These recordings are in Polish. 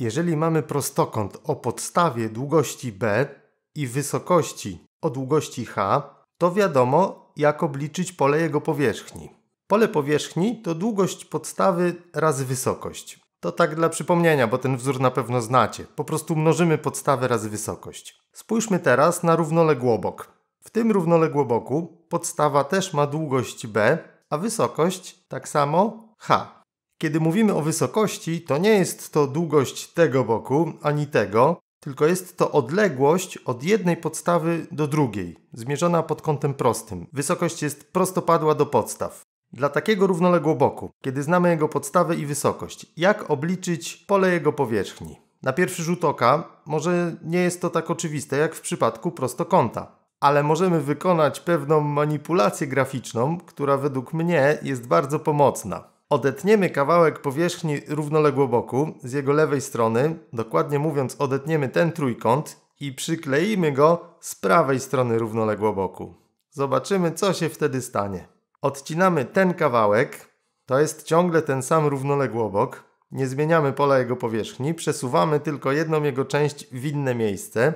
Jeżeli mamy prostokąt o podstawie długości b i wysokości o długości h, to wiadomo, jak obliczyć pole jego powierzchni. Pole powierzchni to długość podstawy razy wysokość. To tak dla przypomnienia, bo ten wzór na pewno znacie. Po prostu mnożymy podstawę razy wysokość. Spójrzmy teraz na równoległobok. W tym równoległoboku podstawa też ma długość b, a wysokość tak samo h. Kiedy mówimy o wysokości, to nie jest to długość tego boku ani tego, tylko jest to odległość od jednej podstawy do drugiej, zmierzona pod kątem prostym. Wysokość jest prostopadła do podstaw. Dla takiego równoległoboku, kiedy znamy jego podstawę i wysokość, jak obliczyć pole jego powierzchni? Na pierwszy rzut oka może nie jest to tak oczywiste jak w przypadku prostokąta, ale możemy wykonać pewną manipulację graficzną, która według mnie jest bardzo pomocna. Odetniemy kawałek powierzchni równoległoboku z jego lewej strony, dokładnie mówiąc odetniemy ten trójkąt i przykleimy go z prawej strony równoległoboku. Zobaczymy co się wtedy stanie. Odcinamy ten kawałek, to jest ciągle ten sam równoległobok, nie zmieniamy pola jego powierzchni, przesuwamy tylko jedną jego część w inne miejsce,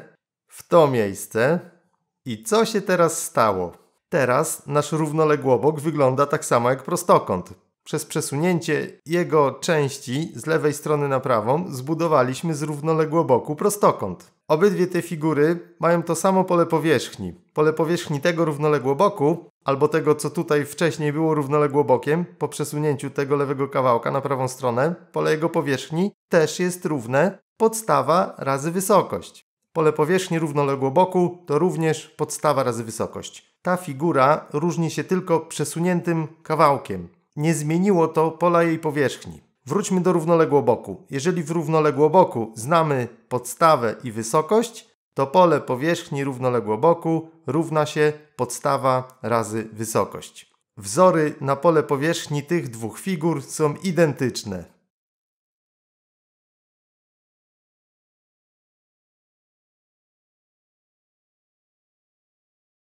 w to miejsce. I co się teraz stało? Teraz nasz równoległobok wygląda tak samo jak prostokąt. Przez przesunięcie jego części z lewej strony na prawą zbudowaliśmy z równoległoboku prostokąt. Obydwie te figury mają to samo pole powierzchni. Pole powierzchni tego równoległoboku, albo tego co tutaj wcześniej było równoległobokiem, po przesunięciu tego lewego kawałka na prawą stronę, pole jego powierzchni też jest równe podstawa razy wysokość. Pole powierzchni równoległoboku to również podstawa razy wysokość. Ta figura różni się tylko przesuniętym kawałkiem nie zmieniło to pola jej powierzchni. Wróćmy do równoległoboku. Jeżeli w równoległoboku znamy podstawę i wysokość, to pole powierzchni równoległoboku równa się podstawa razy wysokość. Wzory na pole powierzchni tych dwóch figur są identyczne.